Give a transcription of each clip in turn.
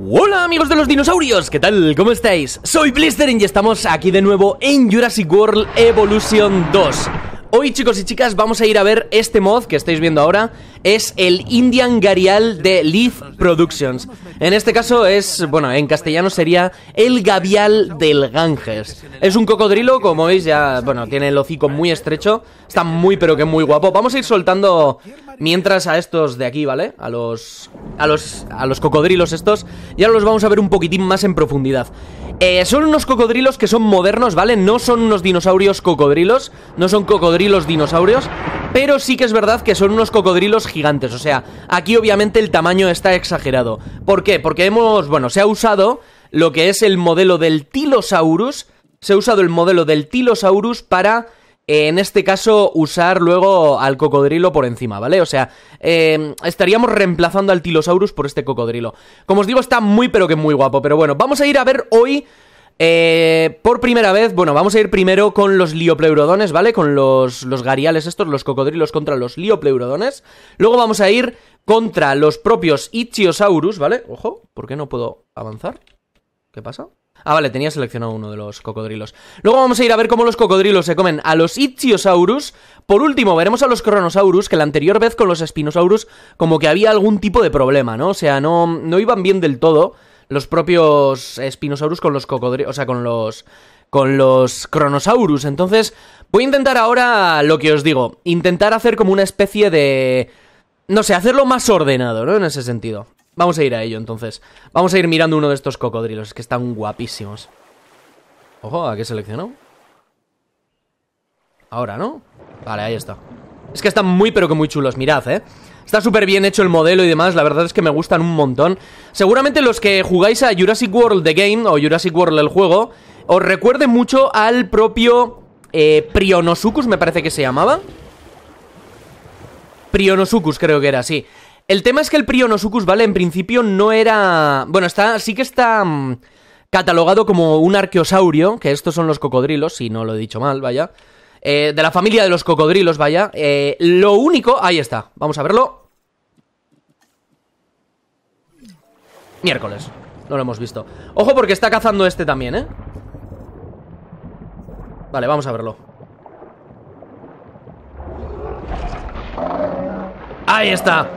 Hola amigos de los dinosaurios, ¿qué tal? ¿Cómo estáis? Soy Blistering y estamos aquí de nuevo en Jurassic World Evolution 2 Hoy chicos y chicas vamos a ir a ver este mod que estáis viendo ahora Es el Indian Garial de Leaf Productions En este caso es, bueno, en castellano sería el Gavial del Ganges Es un cocodrilo, como veis ya, bueno, tiene el hocico muy estrecho Está muy pero que muy guapo Vamos a ir soltando mientras a estos de aquí, ¿vale? A los, a los, a los cocodrilos estos Y ahora los vamos a ver un poquitín más en profundidad eh, son unos cocodrilos que son modernos, ¿vale? No son unos dinosaurios cocodrilos, no son cocodrilos dinosaurios, pero sí que es verdad que son unos cocodrilos gigantes, o sea, aquí obviamente el tamaño está exagerado. ¿Por qué? Porque hemos, bueno, se ha usado lo que es el modelo del Tilosaurus, se ha usado el modelo del Tilosaurus para en este caso usar luego al cocodrilo por encima, ¿vale? O sea, em, estaríamos reemplazando al Tilosaurus por este cocodrilo. Como os digo, está muy pero que muy guapo, pero bueno, vamos a ir a ver hoy... Eh, por primera vez, bueno, vamos a ir primero con los liopleurodones, ¿vale? Con los, los gariales estos, los cocodrilos contra los liopleurodones. Luego vamos a ir contra los propios Ichiosaurus, ¿vale? Ojo, ¿por qué no puedo avanzar? ¿Qué pasa? Ah, vale, tenía seleccionado uno de los cocodrilos. Luego vamos a ir a ver cómo los cocodrilos se comen a los Ichiosaurus. Por último, veremos a los Cronosaurus, que la anterior vez con los Spinosaurus como que había algún tipo de problema, ¿no? O sea, no, no iban bien del todo los propios Spinosaurus con los cocodrilos, o sea, con los con los Cronosaurus. Entonces, voy a intentar ahora lo que os digo, intentar hacer como una especie de no sé, hacerlo más ordenado, ¿no? En ese sentido. Vamos a ir a ello entonces. Vamos a ir mirando uno de estos cocodrilos, que están guapísimos. Ojo, ¿a qué seleccionó? Ahora, ¿no? Vale, ahí está. Es que están muy pero que muy chulos, mirad, ¿eh? Está súper bien hecho el modelo y demás, la verdad es que me gustan un montón. Seguramente los que jugáis a Jurassic World The Game o Jurassic World el juego, os recuerde mucho al propio eh, me parece que se llamaba. Prionosuchus creo que era, así. El tema es que el prionosucus, ¿vale? En principio no era... Bueno, está sí que está mm, catalogado como un arqueosaurio, que estos son los cocodrilos, si no lo he dicho mal, vaya. Eh, de la familia de los cocodrilos, vaya. Eh, lo único... Ahí está, vamos a verlo. Miércoles, no lo hemos visto. Ojo porque está cazando este también, ¿eh? Vale, vamos a verlo. Ahí está.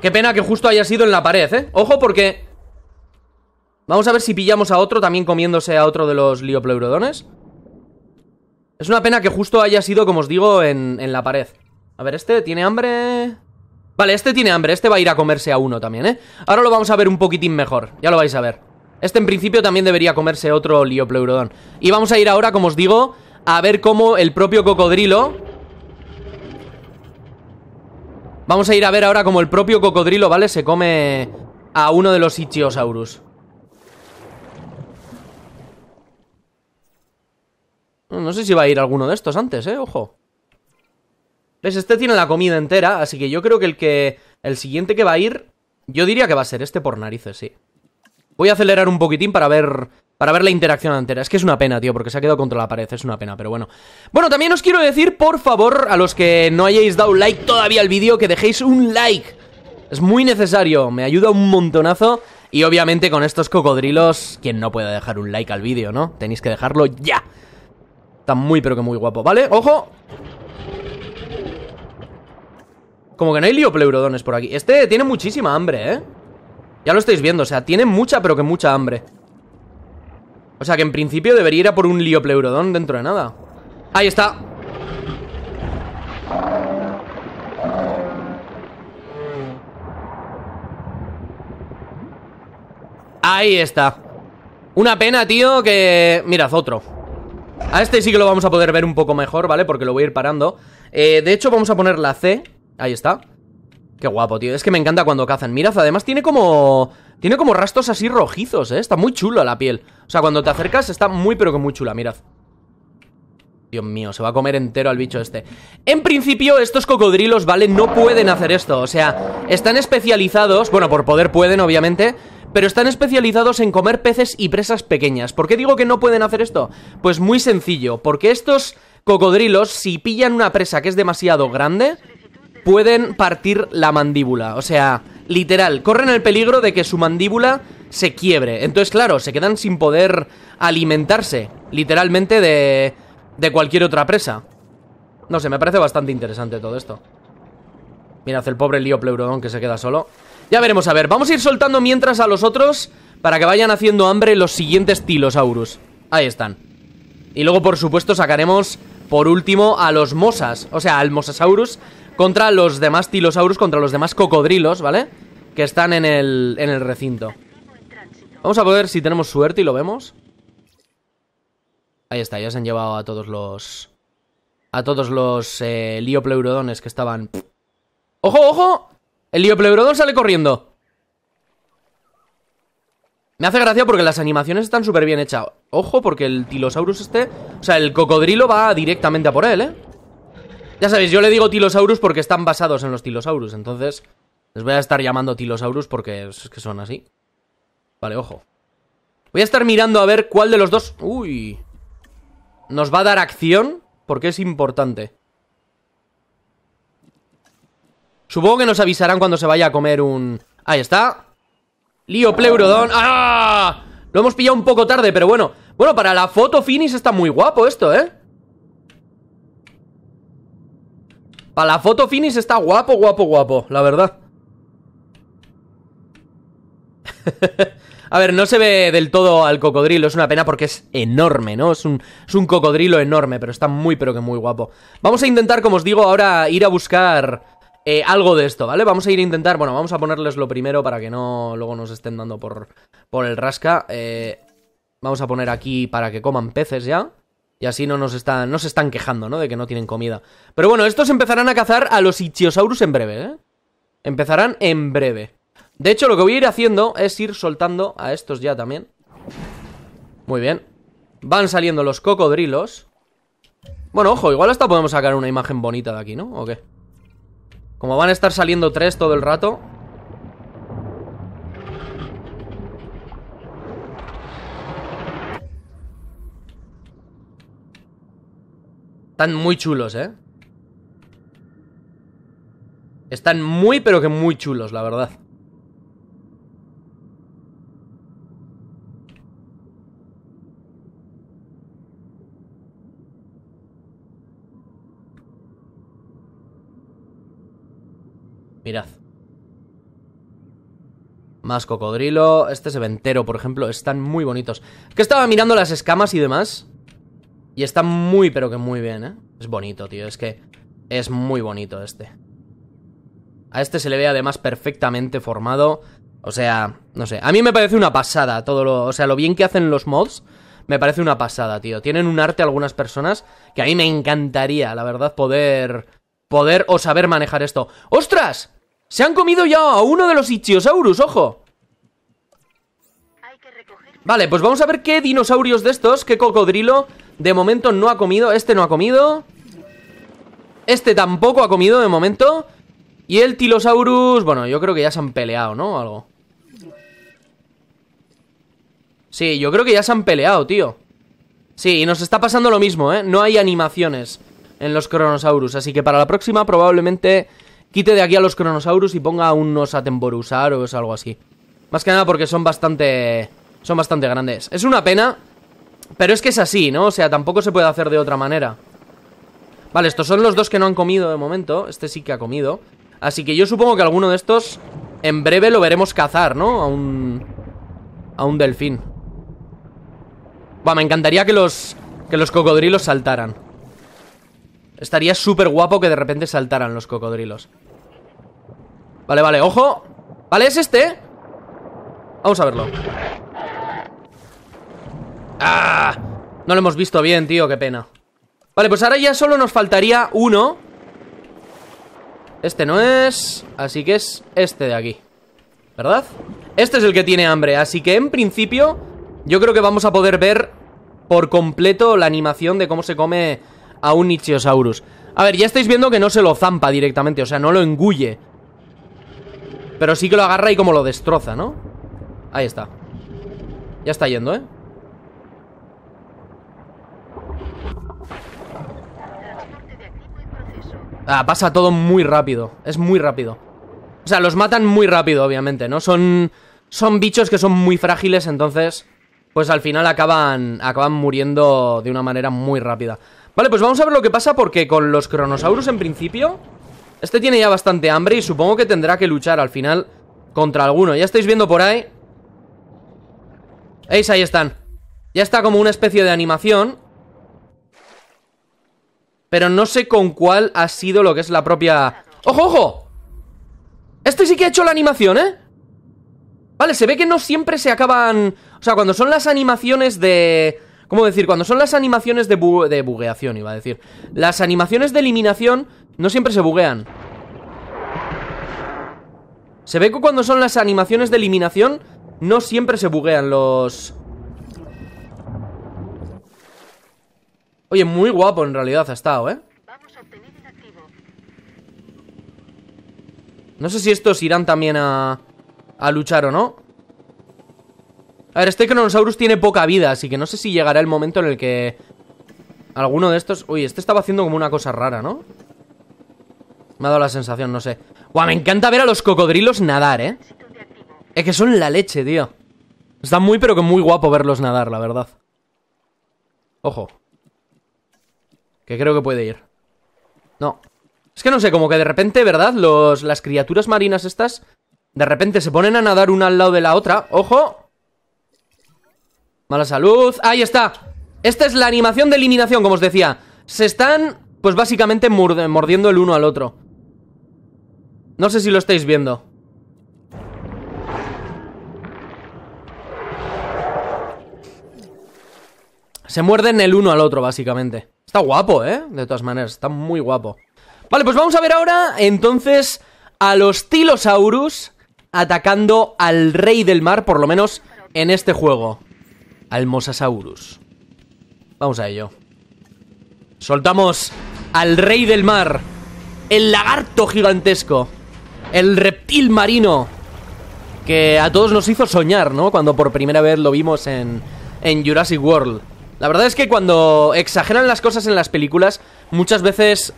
Qué pena que justo haya sido en la pared, ¿eh? Ojo porque... Vamos a ver si pillamos a otro también comiéndose a otro de los liopleurodones. Es una pena que justo haya sido, como os digo, en, en la pared. A ver, este tiene hambre... Vale, este tiene hambre, este va a ir a comerse a uno también, ¿eh? Ahora lo vamos a ver un poquitín mejor, ya lo vais a ver. Este en principio también debería comerse otro liopleurodón. Y vamos a ir ahora, como os digo, a ver cómo el propio cocodrilo Vamos a ir a ver ahora cómo el propio cocodrilo, ¿vale? Se come a uno de los Ichiosaurus. No sé si va a ir alguno de estos antes, ¿eh? Ojo. ¿Ves? Este tiene la comida entera, así que yo creo que el que... El siguiente que va a ir... Yo diría que va a ser este por narices, sí. Voy a acelerar un poquitín para ver para ver la interacción entera. Es que es una pena, tío, porque se ha quedado contra la pared. Es una pena, pero bueno. Bueno, también os quiero decir, por favor, a los que no hayáis dado like todavía al vídeo, que dejéis un like. Es muy necesario, me ayuda un montonazo. Y obviamente con estos cocodrilos, quien no puede dejar un like al vídeo, ¿no? Tenéis que dejarlo ya. Está muy, pero que muy guapo, ¿vale? ¡Ojo! Como que no hay liopleurodones por aquí. Este tiene muchísima hambre, ¿eh? Ya lo estáis viendo, o sea, tiene mucha, pero que mucha hambre. O sea que en principio debería ir a por un Liopleurodón dentro de nada Ahí está Ahí está Una pena, tío, que... Mirad, otro A este sí que lo vamos a poder ver un poco mejor, ¿vale? Porque lo voy a ir parando eh, De hecho, vamos a poner la C Ahí está Qué guapo, tío. Es que me encanta cuando cazan. Mirad, además tiene como... Tiene como rastros así rojizos, ¿eh? Está muy chulo la piel. O sea, cuando te acercas está muy pero que muy chula, mirad. Dios mío, se va a comer entero al bicho este. En principio, estos cocodrilos, ¿vale? No pueden hacer esto. O sea, están especializados... Bueno, por poder pueden, obviamente pero están especializados en comer peces y presas pequeñas. ¿Por qué digo que no pueden hacer esto? Pues muy sencillo, porque estos cocodrilos, si pillan una presa que es demasiado grande, pueden partir la mandíbula. O sea, literal, corren el peligro de que su mandíbula se quiebre. Entonces, claro, se quedan sin poder alimentarse, literalmente, de, de cualquier otra presa. No sé, me parece bastante interesante todo esto. hace el pobre lío pleurodón que se queda solo. Ya veremos, a ver, vamos a ir soltando mientras a los otros para que vayan haciendo hambre los siguientes Tilosaurus. Ahí están. Y luego, por supuesto, sacaremos por último a los Mosas, o sea, al Mosasaurus, contra los demás tilosaurus, contra los demás cocodrilos, ¿vale? Que están en el, en el recinto. Vamos a ver si tenemos suerte y lo vemos. Ahí está, ya se han llevado a todos los... A todos los eh, liopleurodones que estaban... ¡Ojo, ojo! El liopleurodon sale corriendo. Me hace gracia porque las animaciones están súper bien hechas. Ojo, porque el tilosaurus este... O sea, el cocodrilo va directamente a por él, ¿eh? Ya sabéis, yo le digo Tilosaurus porque están basados en los Tilosaurus, entonces les voy a estar llamando Tilosaurus porque es que son así. Vale, ojo. Voy a estar mirando a ver cuál de los dos... Uy. Nos va a dar acción porque es importante. Supongo que nos avisarán cuando se vaya a comer un... Ahí está. Lío Pleurodon. ¡Ah! Lo hemos pillado un poco tarde, pero bueno. Bueno, para la foto finis está muy guapo esto, ¿eh? Para la foto finis está guapo, guapo, guapo, la verdad. A ver, no se ve del todo al cocodrilo, es una pena porque es enorme, ¿no? Es un, cocodrilo enorme, pero está muy, pero que muy guapo. Vamos a intentar, como os digo, ahora ir a buscar eh, algo de esto, ¿vale? Vamos a ir a intentar, bueno, vamos a ponerles lo primero para que no luego nos estén dando por, por el rasca. Eh, vamos a poner aquí para que coman peces ya. Y así no nos están, no se están quejando, ¿no? De que no tienen comida. Pero bueno, estos empezarán a cazar a los Ichiosaurus en breve, ¿eh? Empezarán en breve. De hecho, lo que voy a ir haciendo es ir soltando a estos ya también. Muy bien. Van saliendo los cocodrilos. Bueno, ojo, igual hasta podemos sacar una imagen bonita de aquí, ¿no? ¿O qué? Como van a estar saliendo tres todo el rato, Están muy chulos, ¿eh? Están muy, pero que muy chulos, la verdad. Mirad. Más cocodrilo. Este seventero, por ejemplo. Están muy bonitos. Que estaba mirando las escamas y demás. Y está muy, pero que muy bien, ¿eh? Es bonito, tío. Es que es muy bonito este. A este se le ve además perfectamente formado. O sea, no sé. A mí me parece una pasada todo lo... O sea, lo bien que hacen los mods me parece una pasada, tío. Tienen un arte algunas personas que a mí me encantaría, la verdad, poder... Poder o saber manejar esto. ¡Ostras! Se han comido ya a uno de los Ichiosaurus, ojo. Vale, pues vamos a ver qué dinosaurios de estos, qué cocodrilo de momento no ha comido, este no ha comido Este tampoco ha comido de momento Y el Tilosaurus, bueno, yo creo que ya se han peleado, ¿no? algo Sí, yo creo que ya se han peleado, tío Sí, y nos está pasando lo mismo, ¿eh? No hay animaciones en los Cronosaurus Así que para la próxima probablemente quite de aquí a los Cronosaurus y ponga unos Atemporusaros, o algo así Más que nada porque son bastante... Son bastante grandes Es una pena pero es que es así, ¿no? O sea, tampoco se puede hacer de otra manera. Vale, estos son los dos que no han comido de momento. Este sí que ha comido. Así que yo supongo que alguno de estos en breve lo veremos cazar, ¿no? A un... A un delfín. Va, me encantaría que los... Que los cocodrilos saltaran. Estaría súper guapo que de repente saltaran los cocodrilos. Vale, vale, ojo. Vale, es este. Vamos a verlo. ¡Ah! No lo hemos visto bien, tío, qué pena Vale, pues ahora ya solo nos faltaría uno Este no es, así que es este de aquí ¿Verdad? Este es el que tiene hambre, así que en principio Yo creo que vamos a poder ver por completo la animación de cómo se come a un Ichiosaurus A ver, ya estáis viendo que no se lo zampa directamente, o sea, no lo engulle Pero sí que lo agarra y como lo destroza, ¿no? Ahí está Ya está yendo, ¿eh? Ah, pasa todo muy rápido. Es muy rápido. O sea, los matan muy rápido, obviamente, ¿no? Son. Son bichos que son muy frágiles, entonces. Pues al final acaban. Acaban muriendo de una manera muy rápida. Vale, pues vamos a ver lo que pasa porque con los cronosaurus en principio. Este tiene ya bastante hambre y supongo que tendrá que luchar al final contra alguno. Ya estáis viendo por ahí. ¿Veis? Ahí están. Ya está como una especie de animación pero no sé con cuál ha sido lo que es la propia... ¡Ojo, ojo! Este sí que ha hecho la animación, ¿eh? Vale, se ve que no siempre se acaban... O sea, cuando son las animaciones de... ¿Cómo decir? Cuando son las animaciones de, de bugueación, iba a decir. Las animaciones de eliminación no siempre se buguean. Se ve que cuando son las animaciones de eliminación no siempre se buguean los... Oye, muy guapo en realidad ha estado, ¿eh? No sé si estos irán también a, a luchar o no. A ver, este Cronosaurus tiene poca vida, así que no sé si llegará el momento en el que alguno de estos... Uy, este estaba haciendo como una cosa rara, ¿no? Me ha dado la sensación, no sé. Guau, me encanta ver a los cocodrilos nadar, ¿eh? Es que son la leche, tío. Está muy, pero que muy guapo verlos nadar, la verdad. Ojo. Que creo que puede ir. No. Es que no sé, como que de repente, ¿verdad? las criaturas marinas estas, de repente se ponen a nadar una al lado de la otra. ¡Ojo! Mala salud. ¡Ahí está! Esta es la animación de eliminación, como os decía. Se están, pues básicamente mordiendo el uno al otro. No sé si lo estáis viendo. Se muerden el uno al otro, básicamente. Está guapo, ¿eh? De todas maneras, está muy guapo. Vale, pues vamos a ver ahora, entonces, a los Tilosaurus atacando al Rey del Mar, por lo menos en este juego. Al Mosasaurus. Vamos a ello. Soltamos al Rey del Mar. El lagarto gigantesco. El reptil marino. Que a todos nos hizo soñar, ¿no? Cuando por primera vez lo vimos en, en Jurassic World. La verdad es que cuando exageran las cosas en las películas, muchas veces...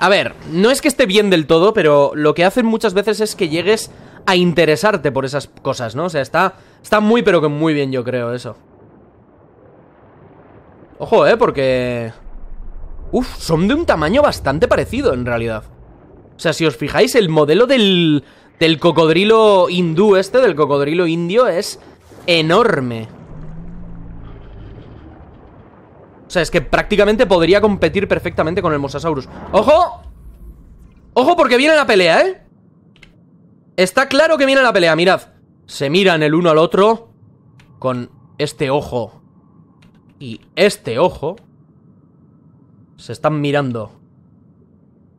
A ver, no es que esté bien del todo, pero lo que hacen muchas veces es que llegues a interesarte por esas cosas, ¿no? O sea, está, está muy pero que muy bien, yo creo, eso. Ojo, ¿eh? Porque... Uf, son de un tamaño bastante parecido, en realidad. O sea, si os fijáis, el modelo del, del cocodrilo hindú este, del cocodrilo indio, es enorme. O sea, es que prácticamente podría competir perfectamente con el Mosasaurus ¡Ojo! ¡Ojo porque viene la pelea, eh! Está claro que viene la pelea, mirad Se miran el uno al otro Con este ojo Y este ojo Se están mirando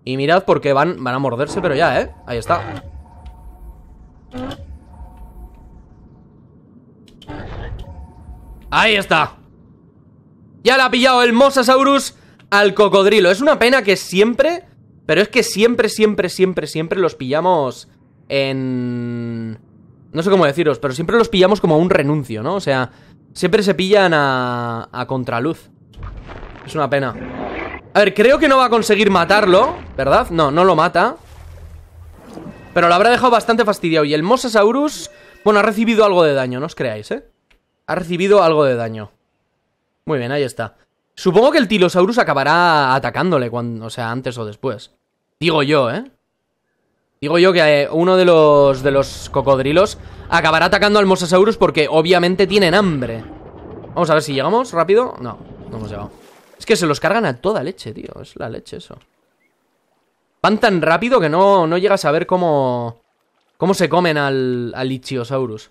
Y mirad porque van, van a morderse Pero ya, eh, ahí está Ahí está ya la ha pillado el Mosasaurus al cocodrilo. Es una pena que siempre... Pero es que siempre, siempre, siempre, siempre los pillamos en... No sé cómo deciros, pero siempre los pillamos como un renuncio, ¿no? O sea, siempre se pillan a, a contraluz. Es una pena. A ver, creo que no va a conseguir matarlo, ¿verdad? No, no lo mata. Pero lo habrá dejado bastante fastidiado. Y el Mosasaurus, bueno, ha recibido algo de daño, no os creáis, ¿eh? Ha recibido algo de daño. Muy bien, ahí está. Supongo que el Tilosaurus acabará atacándole, cuando, o sea, antes o después. Digo yo, ¿eh? Digo yo que eh, uno de los, de los cocodrilos acabará atacando al Mosasaurus porque obviamente tienen hambre. Vamos a ver si llegamos rápido. No, no hemos llegado. Es que se los cargan a toda leche, tío. Es la leche eso. Van tan rápido que no, no llegas a ver cómo, cómo se comen al, al Ichiosaurus.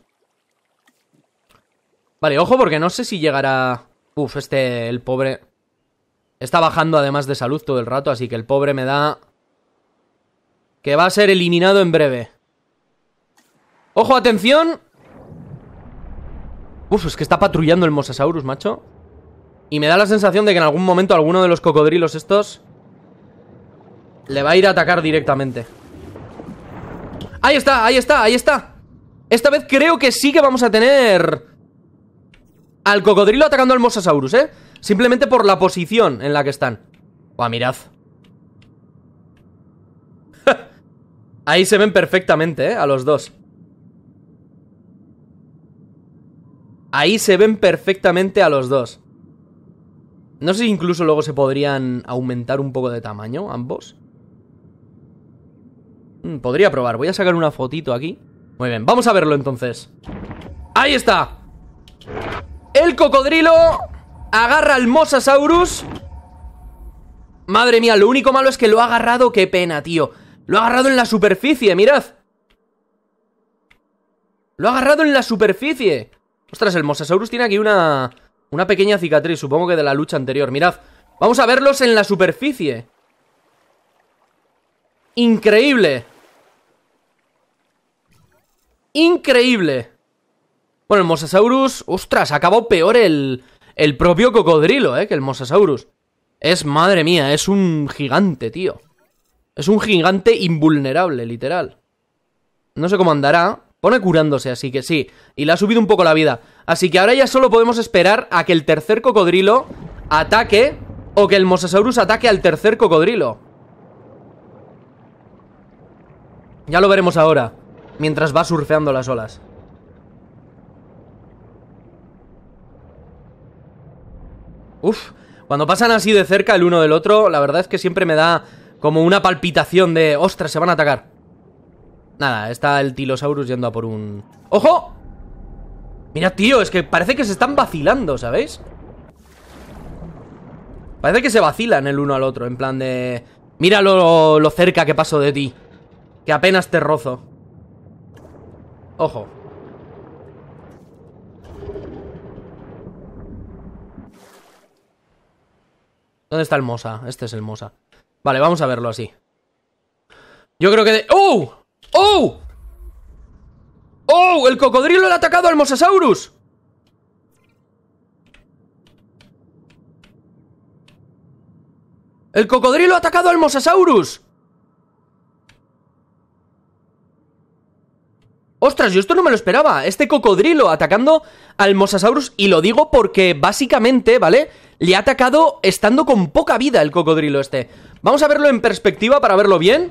Vale, ojo porque no sé si llegará... Uf, este, el pobre... Está bajando además de salud todo el rato, así que el pobre me da... Que va a ser eliminado en breve. ¡Ojo, atención! Uf, es que está patrullando el Mosasaurus, macho. Y me da la sensación de que en algún momento alguno de los cocodrilos estos... Le va a ir a atacar directamente. ¡Ahí está! ¡Ahí está! ¡Ahí está! Esta vez creo que sí que vamos a tener al cocodrilo atacando al Mosasaurus, ¿eh? Simplemente por la posición en la que están. Buah, mirad. Ahí se ven perfectamente, ¿eh? A los dos. Ahí se ven perfectamente a los dos. No sé si incluso luego se podrían aumentar un poco de tamaño ambos. Hmm, podría probar. Voy a sacar una fotito aquí. Muy bien, vamos a verlo entonces. ¡Ahí está! el cocodrilo Agarra al Mosasaurus Madre mía, lo único malo es que lo ha agarrado Qué pena, tío Lo ha agarrado en la superficie, mirad Lo ha agarrado en la superficie Ostras, el Mosasaurus tiene aquí una... Una pequeña cicatriz, supongo que de la lucha anterior Mirad, vamos a verlos en la superficie Increíble Increíble bueno, el Mosasaurus, ostras, acabó peor el, el propio cocodrilo, ¿eh? Que el Mosasaurus. Es, madre mía, es un gigante, tío. Es un gigante invulnerable, literal. No sé cómo andará. Pone curándose, así que sí. Y le ha subido un poco la vida. Así que ahora ya solo podemos esperar a que el tercer cocodrilo ataque o que el Mosasaurus ataque al tercer cocodrilo. Ya lo veremos ahora, mientras va surfeando las olas. Uf, cuando pasan así de cerca el uno del otro, la verdad es que siempre me da como una palpitación de, ostras, se van a atacar. Nada, está el Tilosaurus yendo a por un... ¡Ojo! Mira, tío, es que parece que se están vacilando, ¿sabéis? Parece que se vacilan el uno al otro, en plan de... Mira lo, lo cerca que paso de ti. Que apenas te rozo. Ojo. ¿Dónde está el Mosa? Este es el Mosa. Vale, vamos a verlo así. Yo creo que de... ¡Oh! ¡Oh! ¡Oh! ¡El cocodrilo le ha atacado al Mosasaurus! ¡El cocodrilo ha atacado al Mosasaurus! ¡Ostras! Yo esto no me lo esperaba. Este cocodrilo atacando al Mosasaurus. Y lo digo porque básicamente, ¿vale? Le ha atacado estando con poca vida el cocodrilo este. Vamos a verlo en perspectiva para verlo bien.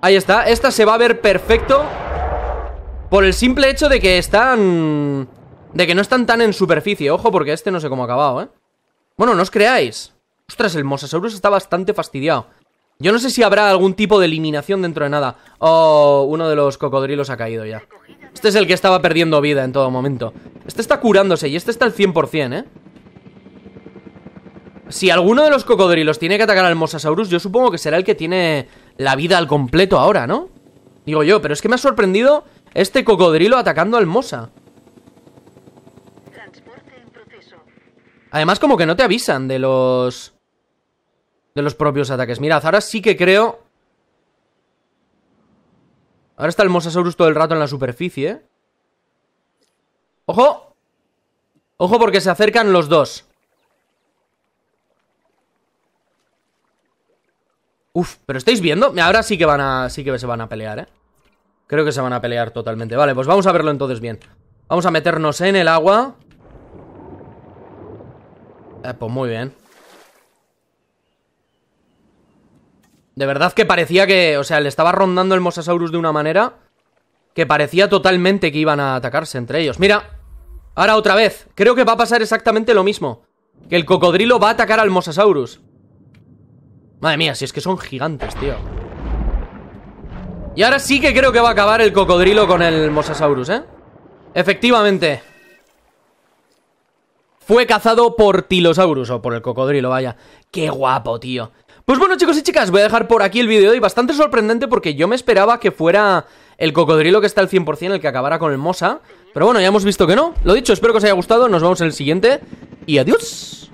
Ahí está. Esta se va a ver perfecto. Por el simple hecho de que están... De que no están tan en superficie. Ojo, porque este no sé cómo ha acabado, ¿eh? Bueno, no os creáis. Ostras, el Mosasaurus está bastante fastidiado. Yo no sé si habrá algún tipo de eliminación dentro de nada. Oh, uno de los cocodrilos ha caído ya. Este es el que estaba perdiendo vida en todo momento. Este está curándose y este está al 100%, ¿eh? Si alguno de los cocodrilos tiene que atacar al Mosasaurus, yo supongo que será el que tiene la vida al completo ahora, ¿no? Digo yo, pero es que me ha sorprendido este cocodrilo atacando al Mosa. Además, como que no te avisan de los... De los propios ataques. Mirad, ahora sí que creo... Ahora está el Mosasaurus todo el rato en la superficie. ¿eh? ¡Ojo! Ojo porque se acercan los dos. Uf, pero estáis viendo. Ahora sí que van a. Sí que se van a pelear, eh. Creo que se van a pelear totalmente. Vale, pues vamos a verlo entonces bien. Vamos a meternos en el agua. Eh, pues muy bien. De verdad que parecía que. O sea, le estaba rondando el Mosasaurus de una manera. Que parecía totalmente que iban a atacarse entre ellos. Mira. Ahora otra vez. Creo que va a pasar exactamente lo mismo. Que el cocodrilo va a atacar al Mosasaurus. Madre mía, si es que son gigantes, tío Y ahora sí que creo que va a acabar el cocodrilo con el Mosasaurus, ¿eh? Efectivamente Fue cazado por Tilosaurus O por el cocodrilo, vaya Qué guapo, tío pues bueno chicos y chicas, voy a dejar por aquí el vídeo de hoy Bastante sorprendente porque yo me esperaba que fuera el cocodrilo que está al 100% El que acabara con el Mosa Pero bueno, ya hemos visto que no Lo dicho, espero que os haya gustado, nos vemos en el siguiente Y adiós